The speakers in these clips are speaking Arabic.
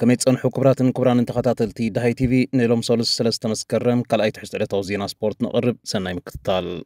كميت يتصنحوا كبرات كبران التي دهاي تيفي نيلوم سولس سلسة مسكرم كالأي تحشت على توزينا سبورت نقرب سنة مكتال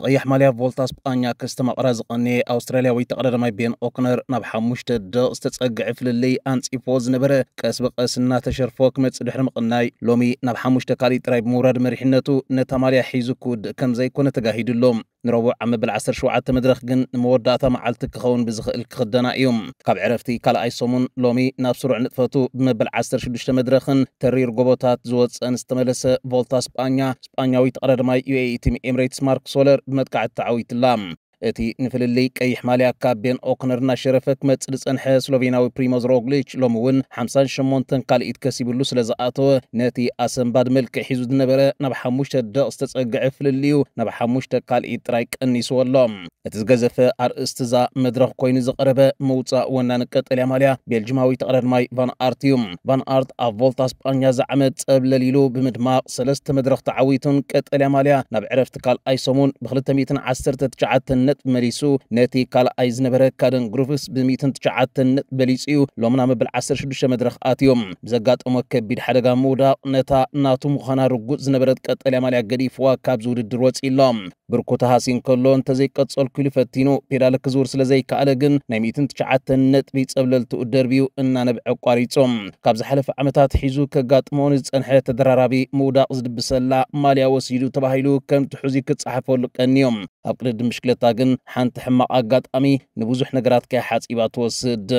ንቐያሕ ማልያ ቮልታስ ብቃኛ ክስተማቕራ ዝቐኒ ኣውስትራልያዊ ተቐዳዳማይ ቤን ኦክነር ናብ ሓሙሽተ ደቕ ዝተጸግዐ ፍልለይ ኣንጺፎ ዝነበረ ቀስ ብቐስ እናተሸርፎ ክመጽእ ድሕሪ ምቕናይ ሎሚ ናብ ሓሙሽተ ካልእ ጥራይ ብምውራድ መሪሕነቱ ነታ ማልያ ሒዙ ክውድእ ከም ዘይኮነ ተጋሂዱሎም نروع عم بالعصر شو عادت مدرخ جن مورد داتا مع علت كخون بزخ الخدنا يوم قب عرفتي كلا أي صمون لومي ناب سرعة نتفتو بم بالعصر شو دشت مدرخن ترير قبوتات زوت أن استملس فولتا سبانيا سبانيا ماي يو اي تيم إمريتس مارك سولر بمدقعة تعويت اللام እቲ ንፍልልይ ቀይሕ ማልያ ካብ ቤን ኦክነርና ሸረፈ ክመፅእ ዝፀንሐ ስሎቬናዊ ፕሪሞዝ ሮግሊች ሎሚ እውን 58 ካልኢት ከሲብሉ ስለ ዝኣተወ ነቲ ኣሰንባድ መልክዕ ሒዙ ዝነበረ ናብ ሓሙሽተ ደቕ ዝተፀግዐ ፍልልዩ ናብ ሓሙሽተ ካልኢት ጥራይ ቀኒስዎ ኣሎም እቲ ዝገዘፈ ኣርእስቲ ዛ መድረኽ ኮይኑ ዝቐረበ ምውፃእ ወናኒ ቀጠልያ ማልያ ቤልጅማዊ ተቐዳድማይ ቫን ኣርት እዩ ቫን ኣርት ኣብ ቮልታ ስጳኛ ዝዓመት ፀብለሊሉ ብምድማቕ ሰለስተ መድረኽ ተዓዊቱን ቀጠልያ ማልያ ናብ ዕረፍቲ ካልኣይ ሰሙን ብ219 ماريسو ناتي كالا أيز نبرة كارن غروفس بميتن تشعاتن بليسيو لومنا مبل عسر شدوش مدرخ آتيوم زقات أمك كبير حدقا مودا نتا ناتو مخانا رقوز نبرة كتالي مالي قريفوا كابزور الدروات إلام بركوتا هاسين كلون تزيقات سول كل فتينو بيرالك زور سلزي كالغن نايميتن تشعاتن نت بيتس أبلل تقدربيو إننا نبع قاريتهم كابز حلف عمتات حيزو كقات مونز أنحية تدرارابي مودا أزد بسلا ماليا وسيدو تباهيلو كم تحوزي كتصحفو لك أنيوم ኣብ ቅድዲ ምሽክሌታ ግን ሓንቲ ሕማቕ ኣጋጣሚ ንብዙሕ ነገራት ከይ ሓፂባ ትወስድ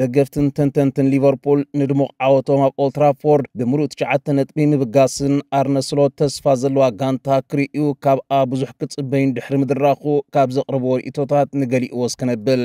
ደገፍትን ተንተንትን ሊቨርፑል ንድሙቕ ዓወቶም ኣብ ኦልትራፎርድ ብምሉእ ትሽዓተ ነጥቢ ምብጋስን ኣርነስሎት ተስፋ ዘለዋ ጋንታ ክርዩ ካብኣ ብዙሕ ክጽበይን ድሕሪ ምድራኹ ካብ ዘቕርብዎ ርእቶታት ንገሊእዎ ስክነብል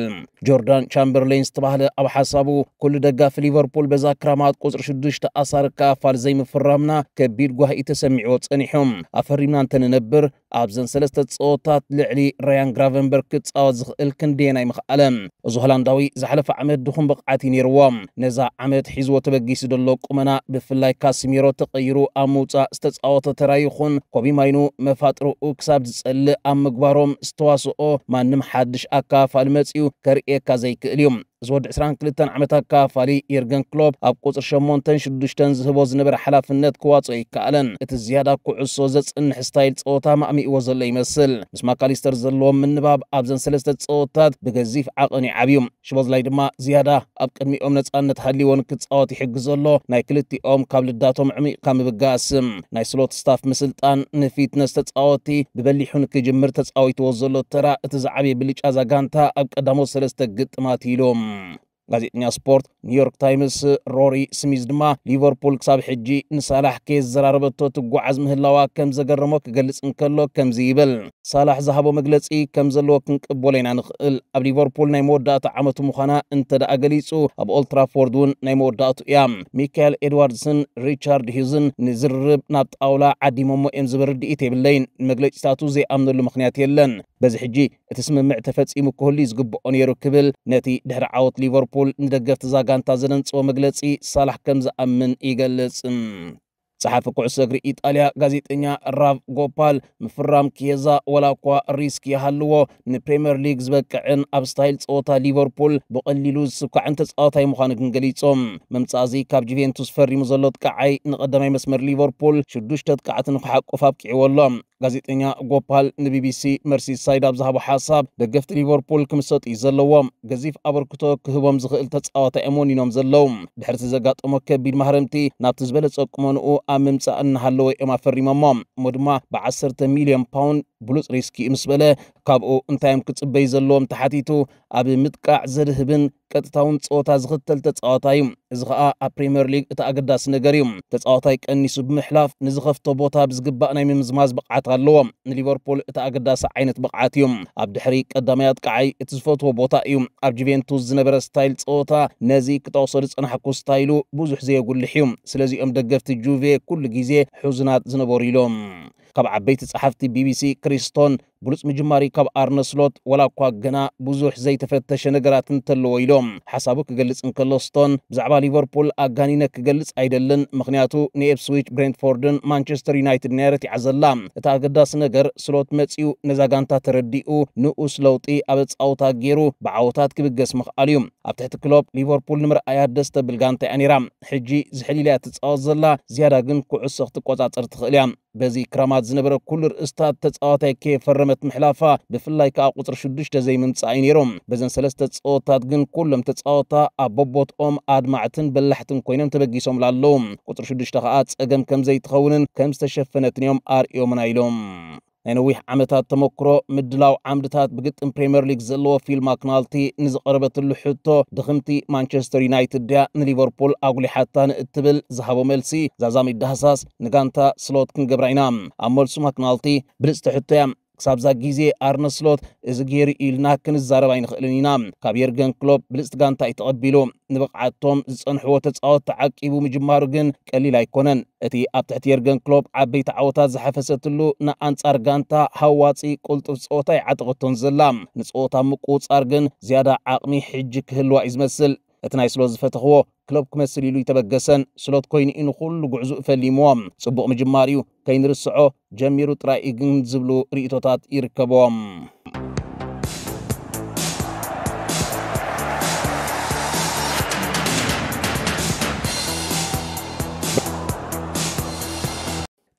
ጆርዳን ቻምበርሌን ዝተባህለ ኣብ ሓሳቡ ኩሉ ደጋፊ ሊቨርፑል በዛ ክራማት ቁፅሪ 6 ኣሳር ክኣፋል ዘይምፍራምና ከቢድ ጓሂኢ ተሰሚዕዎ ጸኒሖም ኣፈሪምና እንተንነብር ኣብዘን ሰለስተ ፀወታት ልዕሊ ራያን ግራቨንበርግ ክፃወት ዝኽእል ክንደየናይ ምኽኣለ እዚ ሆላንዳዊ ዝሓለፈ ዓመት ድኹም ብቕዓት እዩ ነይርዎም ነዛ ዓመት ሒዝዎ ተበጊሱ ደሎ ቁመና ብፍላይ ካስሚሮ ተቐይሩ ኣብ ምውፃእ ዝተፃወተ ተራ ይኹን ኮቢማይኑ መፋጥርኡ ክሳብ ዝጸልእ ኣብ ምግባሮም ዝተዋስኦ ማንም ሓድሽ ኣካፋል መጺኡ ከርእየካ ዘይክእል እዩ ዝወድ 22 ዓመታት ካፋሊ የርገን ክሎብ ኣብ ቁፅሪ 86 ዝህቦ ዝነበረ ሓላፍነት ክዋፅኦ ይከኣለን እቲ ዝያዳ ኩዕሶ ዘፅንሕ ስታይል ፀወታ ማእሚእዎ ዘሎ ይመስል ምስ ማካሊስተር ዘለዎም ምንባብ ኣብዘን ሰለስተ ፀወታት ብገዚፍ ዓቐን ይዓብዩ ሽቦዝላይ ድማ ዝያዳ ኣብ ቅድሚኦም ነፃነት ሃልይዎን ክፃወት ይሕግዘሎ ናይ ክልቲኦም ካብ ልዳቶም ዕሚቕካ ምብጋስ ናይ ስሎት ስታፍ ምስልጣን ንፊትነስ ተፃወቲ ብበሊሑ ንክጅምር ተፃዊትዎ ዘሎ ተራ እቲ ዝዓበየ ብልጫ ዛጋንታ ኣብ ቀዳሞት ሰለስተ ግጥማት ኢሎም ጋዜጠኛ ስፖርት ኒውዮርክ ታይምስ ሮሪ ስሚዝ ድማ ሊቨርፑል ክሳብ ሕጂ ንሳላሕ ከየዘራረበቶ ትጓዓዝ ምህላዋ ከም ዘገረሞ ክገልጽ እንከሎ ከምዚ ይብል ሳላሕ ዝሃቦ መግለፂ ከም ዘለዎ ክንቅበሎ ኢና ንኽእል ኣብ ሊቨርፑል ናይ መወዳእታ ዓመቱ ምዃና እንተ ደኣ ገሊጹ ኣብ ኦልትራፎርድ እውን ናይ መወዳእቱ እያ ሚካኤል ኤድዋርድስን ሪቻርድ ሂዝን ንዝርርብ ናብ ጣውላ ዓዲሞሞ እዮም ዝብል ርድኢት የብለይን መግለፂታቱ ዘይኣምነሉ ምክንያት የለን በዚ ሕጂ እቲ ስምምዕ ተፈጺሙ ክህሉ ዝግብኦን ነይሩ ክብል ነቲ ድሕሪ ዓወት ሊቨርፑል ንደገፍቲ ዛጋንታ ዘነንፅቦ መግለጺ ሳላሕ ከም ዝኣምን ይገልጽ ጸሓፊ ኩዕሶ እግሪ ኢጣልያ ጋዜጠኛ ራቭ ጎፓል ምፍራም ኪየዛ ወላ እኳ ሪስክ ይሃልዎ ንፕሪምየር ሊግ ዝበቅዕን ኣብ ስታይል ፀወታ ሊቨርፑል ብቐሊሉ ዝስኳዕን ተፃወታይ ምዃኑ ግን ገሊፆም መምፃእዚ ካብ ጁቬንቱስ ፈሪሙ ዘሎ ጥቃዓይ ንቐዳማይ መስመር ሊቨርፑል ሽዱሽተ ጥቃዓት ንክሓቁፍ ኣብቂዕዎ ኣሎም ጋዜጠኛ ጎፓል ንቢቢሲ መርሲሳይድ ኣብ ዝሃቦ ሓሳብ ደገፍቲ ሊቨርፑል ክምሰጡ እዩ ዘለዎም ገዚፍ ኣበርክቶ ክህቦም ዝኽእል ተፃወታይ እሞን ኢኖም ዘለው ድሕርቲ ዘጋጠሞ ከቢድ ማህረምቲ ናብቲ ዝበለፀ ቁመንኡ أممسا أن هلوي إما فريمام مدما بعشرة مليون باوند ብሉፅ ሪስኪ ምስ በለ ካብኡ እንታዮም ክፅበይ ዘለዎም ተሓቲቱ ኣብ ምጥቃዕ ዘድህብን ቀጥታውን ፀወታ ዝኽተል ተፃዋታይ እዩ እዚ ከዓ ኣብ ፕሪምየር ሊግ እቲ ኣገዳሲ ነገር እዩ ተፃዋታይ ቀኒሱ ብምሕላፍ ንዝኸፍቶ ቦታ ብዝግባእ ናይ ምምዝማዝ ብቕዓት ኣለዎ ንሊቨርፑል እቲ ኣገዳሲ ዓይነት ብቕዓት እዩ ኣብ ድሕሪ ቀዳማይ ኣጥቃዓይ እቲ ዝፈትዎ ቦታ እዩ ኣብ ጁቬንቱስ ዝነበረ ስታይል ፀወታ ነዚ ክተወሰዱ ፅናሕኩ ስታይሉ ብዙሕ ዘየጉልሕ እዩ ስለዚኦም ደገፍቲ ጁቬ ኩሉ ግዜ ሕዙናት ዝነበሩ ኢሎም كاب عبيت صحفتي بي بي سي كريستون ብሉፅ ምጅማሪ ካብ ኣርነስሎት ወላ እኳ ገና ብዙሕ ዘይተፈተሸ ነገራት እንተለዎ ኢሎም ሓሳቡ ክገልጽ እንከሎ ስቶን ብዛዕባ ሊቨርፑል ኣጋኒነ ክገልጽ ኣይደልን ምክንያቱ ንኤፕስዊች ብሬንትፎርድን ማንቸስተር ዩናይትድ ነይረት ይዓዘላ እቲ ኣገዳሲ ነገር ስሎት መጺኡ ነዛ ጋንታ ተረዲኡ ንኡስ ለውጢ ኣብ ፃውታ ገይሩ ብዓወታት ክብገስ ምኽኣል እዩ ኣብ ትሕቲ ክሎብ ሊቨርፑል ንምርኣያት ደስ ተብል ጋንታ እያ ነይራ ሕጂ ዝሕሊልያ ትፃወት ዘላ ዝያዳ ግን ኩዕሶ ክትቆፃፀር ትኽእል እያ በዚ ክራማት ዝነበረ ኩሉ ርእስታት ተፃዋታይ ከየፈረመ ጉልበት ምሕላፋ ብፍላይ ከዓ ቁፅሪ ሽዱሽተ ዘይምንፃእ ነይሮም በዘን ሰለስተ ፀወታት ግን ኩሎም ተፃወታ ኣብ በቦትኦም ኣድማዕትን በላሕትን ኮይኖም ተበጊሶምላ ኣለዉ ቁፅሪ ሽዱሽተ ከዓ ፀገም ከም ዘይትኸውንን ከም ዝተሸፈነትን እዮም ኣርእዮምና ኢሎም ናይ ነዊሕ ዓመታት ተመክሮ ምድላው ዓምድታት ብግጥም ፕሪምየር ሊግ ዘለዎ ፊልማ ክናልቲ ንዝቐረበትሉ ሕቶ ድኽምቲ ማንቸስተር ዩናይትድ ድያ ንሊቨርፑል ኣጉሊሓታ ንእትብል ዝሃቦ መልሲ ዛዛሚ ዳህሳስ ንጋንታ ስሎት ክንገብራ ኢና ኣብ መልሱ ማክናልቲ ብልፅቲ ሕቶ እያ ክሳብዛ ግዜ ኣርነ ስሎት እዚ ገይሩ ኢልና ክንዛረብ ኣይንኽእልን ኢና ካብ የርገን ክሎፕ ብልፅቲ ጋንታ እዩ ተቐቢሉ ንብቕዓቶም ዝፀንሕዎ ተፃወት ተዓቂቡ ምጅማሩ ግን ቀሊል ኣይኮነን እቲ ኣብ ትሕቲ የርገን ክሎፕ ዓበይቲ ዓወታት ዝሓፈሰትሉ ንኣንጻር ጋንታ ሃዋፂ ቁልጡፍ ፀወታ ይዓጠቐቶን ዘላ ንፀወታ ምቁፅፃር ግን ዝያዳ ዓቕሚ ሕጂ ክህልዋ እዩ ዝመስል اتناي سلوز فتخو كلوب كمسل يلو يتبقسن سلوت كوين انو خل لقعزو افليموام صبوق مجماريو كاين رسعو جميرو ترايقن زبلو ريتوتات يركبوام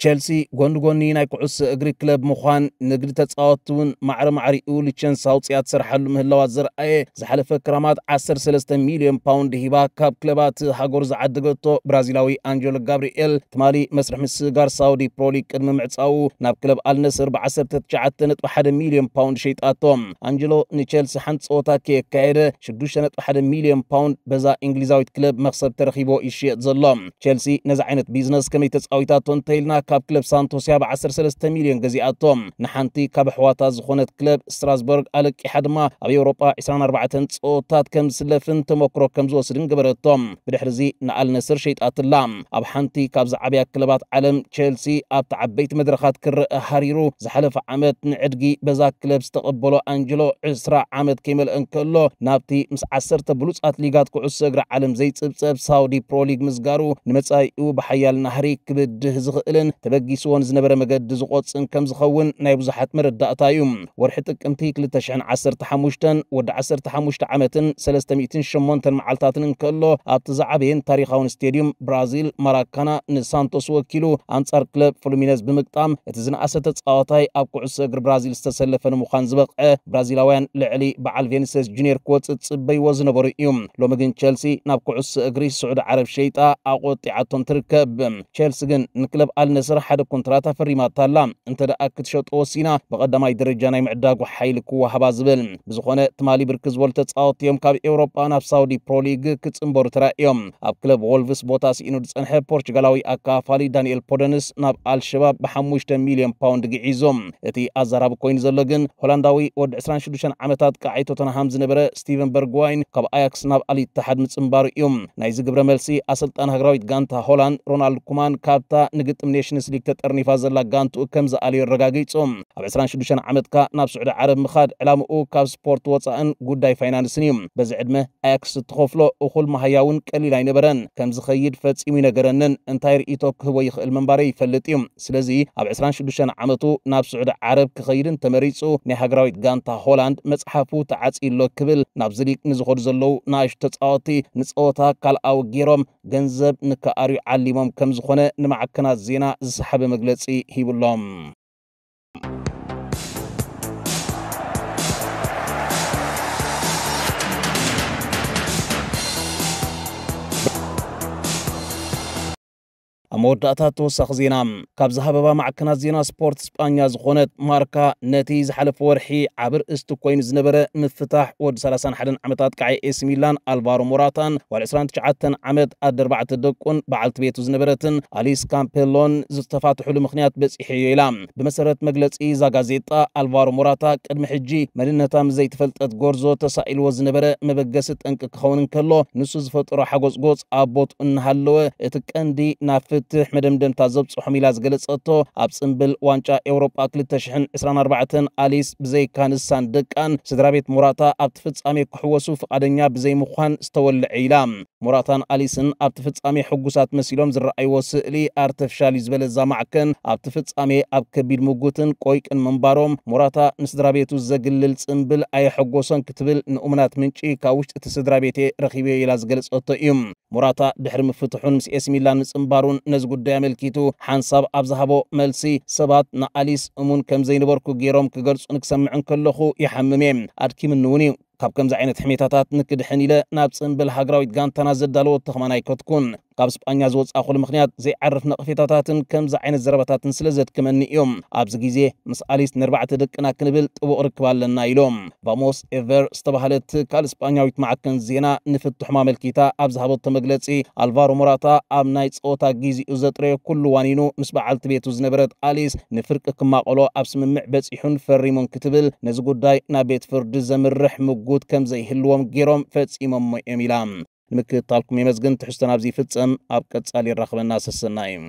ቸልሲ ጎኒ ጎኒ ናይ ኩዕሶ እግሪ ክለብ ምዃን ንግዲ ተፃወቲ እውን ማዕረ ማዕሪኡ ልቸንስ ኣውፅያ ትስርሓሉ ምህላዋት ዝረኣየ ዝሓለፈ ክራማት 13 ሚልዮን ፓውንድ ሂባ ካብ ክለባት ሃገሩ ዝዓደገቶ ብራዚላዊ አንጀሎ ጋብሪኤል ትማሊ መስርሕ ምስ ጋር ሳውዲ ፕሮሊ ቅድሚ ምዕፃው ናብ ክለብ ኣልነስር ብ19.1 ሚልዮን ፓውንድ ሸይጣቶም አንጀሎ ንቸልሲ ሓንቲ ፀወታ ከየካየደ 6.1 ሚልዮን ፓውንድ በዛ እንግሊዛዊት ክለብ መክሰብ ተረኺቦ ይሽየጥ ዘሎ ቸልሲ ነዚ ዓይነት ቢዝነስ ከመይ ተፃዊታቶ እንተይልና ካብ ክለብ ሳንቶስ እያ ብ13 ሚልዮን ገዚኣቶ ንሓንቲ ካብ ኣሕዋታ ዝኾነት ክለብ ስትራስበርግ ኣለቂሓ ድማ ኣብ ኤውሮጳ 24 ፀወታት ከም ዝስለፍን ተመክሮ ከም ዝወስድን ገበረቶም ብድሕሪዚ ንኣልነስር ሸይጣትላ ኣብ ሓንቲ ካብ ዝዓበያ ክለባት ዓለም ቸልሲ ኣብቲ ዓበይቲ መድረኻት ክርአ ሃሪሩ ዝሓለፈ ዓመት ንዕድጊ በዛ ክለብ ዝተቐበሎ ኣንጀሎ 20 ዓመት ከይመልአን ከሎ ናብቲ ምስ 10 ብሉፃት ሊጋት ኩዕሶ እግሪ ዓለም ዘይፅብፀብ ሳውዲ ፕሮሊግ ምዝጋሩ ንመጻኢኡ ብሓያል ናህሪ ክብድህ ዝኽእልን تبجسون زنبرة مجد زقاط إن كم زخون نائب زحت مرد دقتايوم ورحتك أمتيك لتشحن عصر تحمشتن ود عصر تحمشت عمتن سلست ميتين شمونتن معلتاتن كله أبتزع بين تاريخون ستاديوم برازيل ماراكانا نسانتوس وكيلو أنصار كلب فلومينز بمقتام اتزن أسد تقاطاي أبقو عسقر برازيل استسلف مخان زبق أه برازيلوان لعلي بعل فينيسيس جونيور كوتس تصبي وزن بريئيوم لو مجن تشيلسي نابقو عسقري سعود عرب شيطا أقو تعتون تركب تشيلسي نكلب النس ዝስራሕ ሓደ ኮንትራት ኣፈሪማታ ኣላ እንተደኣ ክትሸጦ ወሲና ብቐዳማይ ደረጃ ናይ ምዕዳጉ ሓይሊ ክወሃባ ዝብል ብዝኾነ ትማሊ ብርክ ዝበሉ ተፃወቲ እዮም ካብ ኤውሮጳ ናብ ሳውዲ ፕሮሊግ ክፅምበሩ ተራእዮም ኣብ ክለብ ወልቭስ ቦታ ስኢኑ ዝፀንሐ ፖርቹጋላዊ ኣካፋሊ ዳንኤል ፖደንስ ናብ ኣልሸባብ ብሓሙሽተ ሚልዮን ፓውንድ ግዒዞም እቲ ኣዘራቢ ኮይኑ ዘሎ ግን ሆላንዳዊ ወዲ 26 ዓመታት ቃዓይ ቶተንሃም ዝነበረ ስቲቨን በርግዋይን ካብ ኣያክስ ናብ ኣልይተሓድ ምፅምባሩ እዩ ናይዚ ግብረ መልሲ ኣሰልጣን ሃገራዊት ጋንታ ሆላንድ ሮናልድ ኩማን ካብታ ንግጥም ኔሽን ኔሽንስ ሊግ ተጠርኒፋ ዘላ ጋንትኡ ከም ዝኣለ ይረጋጊፆም ኣብ 26 ዓመትካ ናብ ስዑድ ዓረብ ምኻድ ዕላምኡ ካብ ስፖርት ወፃእን ጉዳይ ፋይናንስን እዩ በዚ ዕድመ ኣያክስ እትኸፍሎ እኹል ማህያውን ቀሊል ኣይነበረን ከም ዝኸይድ ፈፂሙ ይነገረንን እንታይ ርእቶ ክህቦ ይኽእል ምንባረ ይፈልጥ እዩ ስለዚ ኣብ 26 ዓመቱ ናብ ስዑድ ዓረብ ክኸይድን ተመሪፁ ናይ ሃገራዊት ጋንታ ሆላንድ መፅሓፉ ተዓፂሎ ክብል ናብዚ ሊግ ንዝኸዱ ዘለው ናእሽ ተፃወቲ ንፀወታ ካልኣዊ ገይሮም ገንዘብ ንከኣርዩ ዓሊሞም ከም ዝኾነ ንማዕከናት ዜና ዝሓበ መግለፂ ሂቡሎም ኣብ መወዳእታ ተወሳኺ ዜና ካብ ዝሃበባ ማዕከናት ዜና ስፖርት ስጳኛ ዝኾነት ማርካ ነቲ ዝሓለፈ ወርሒ ዓብ ርእስቲ ኮይኑ ዝነበረ ምፍታሕ ወዲ 31 ዓመታት ከዓይ ኤስ ሚላን ኣልቫሮ ሞራታን ዋል 29 ዓመት ኣደ 4 ደቁን በዓልቲ ቤቱ ዝነበረትን ኣሊስ ካምፔሎን ዝተፋትሑሉ ምክንያት በፂሑ እዩ ኢላ ብመሰረት መግለፂ ዛ ጋዜጣ ኣልቫሮ ሞራታ ቅድሚ ሕጂ መንነታ ምዘይተፈልጠት ጎርዞ ተሳኢልዎ ዝነበረ መበገሲ ጠንቂ ክኸውን ከሎ ንሱ ዝፈጥሮ ሓጎፅጎፅ ኣብ ቦትኡ እናሃለወ እቲ ቀንዲ ናብ ፍትሕ መደምደምታ ዘብፅሖም ኢላ ዝገለጸቶ ኣብ ፅምብል ዋንጫ ኤውሮጳ 2024 ኣሊስ ብዘይካ ንሳን ደቃን ስድራ ቤት ሙራታ ኣብቲ ፍጻሜ ክሕወሱ ፍቓደኛ ብዘይምዃን ዝተወልዐ ኢላ ሙራታን ኣሊስን ኣብቲ ፍጻሜ ሕጉሳት መሲሎም ዝረኣይዎ ስእሊ ኣርተፍሻል እዩ ዝበለ ዛማዕከን ኣብቲ ፍጻሜ ኣብ ከቢድ ምጉትን ቆይቅን ምንባሮም ሙራታ ንስድራ ቤቱ ዘግልል ፅምብል ኣየሐጎሶን ክትብል ንእሙናት ምንጪ ካብ ውሽጢ እቲ ስድራ ቤቴ ረኺበ ኢላ ዝገለጸቶ እዩ ሙራታ ድሕሪ ምፍትሑን ምስ ኤስ ሚላን ምፅምባሩን ነዚ ጉዳይ ኣመልኪቱ ሓንሳብ ኣብ ዝሃቦ መልሲ ሰባት ንኣሊስ እሙን ከም ዘይነበርኩ ገይሮም ክገልጹን ክሰምዕን ከለኹ ይሓምም እየ ኣድኪምኒ እውን እዩ ካብ ከምዚ ዓይነት ሕሜታታት ንክድሕን ኢለ ናብ ፅምብል ሃገራዊት ጋንታና ዘዳለወ ተኽማናይ ከትኩን قاب سبانيا زوز اخول مخنيات زي عرف نقفيتاتاتن كم زعين الزرباتاتن سلزت كمان يوم عبز جيزي مساليس نربعة دقنا كنبل تبو اركبال لنا يلوم فاموس ايفر استبهلت قال سبانيا ويتمعكن زينا نفت حمام الكيتا عبز هبط تمقلتسي الفارو مراتا عب نايتس اوتا جيزي ازت ريو كل وانينو مسبع التبيت وزنبرت اليس نفرك كما قلو عبز من معبس يحون فري من كتبل نزقود داي نابيت فرد زمر رح مقود كم زي هلوم جيروم فتس امام ميلام ንምክትታልኩም ይመስግን ትሕዝቶና ኣብዚ ይፍፀም ኣብ ቀፃሊ ይራኸበና ስስና እዩ